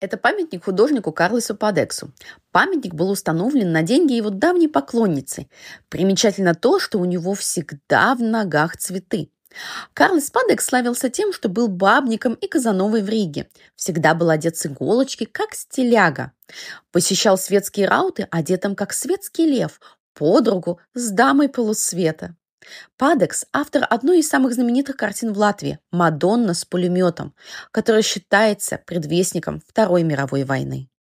Это памятник художнику Карлосу Падексу. Памятник был установлен на деньги его давней поклонницы. Примечательно то, что у него всегда в ногах цветы. Карлос Падек славился тем, что был бабником и казановой в Риге. Всегда был одет с иголочки, как стиляга. Посещал светские рауты, одетым как светский лев, под руку с дамой полусвета. Падекс – автор одной из самых знаменитых картин в Латвии «Мадонна с пулеметом», которая считается предвестником Второй мировой войны.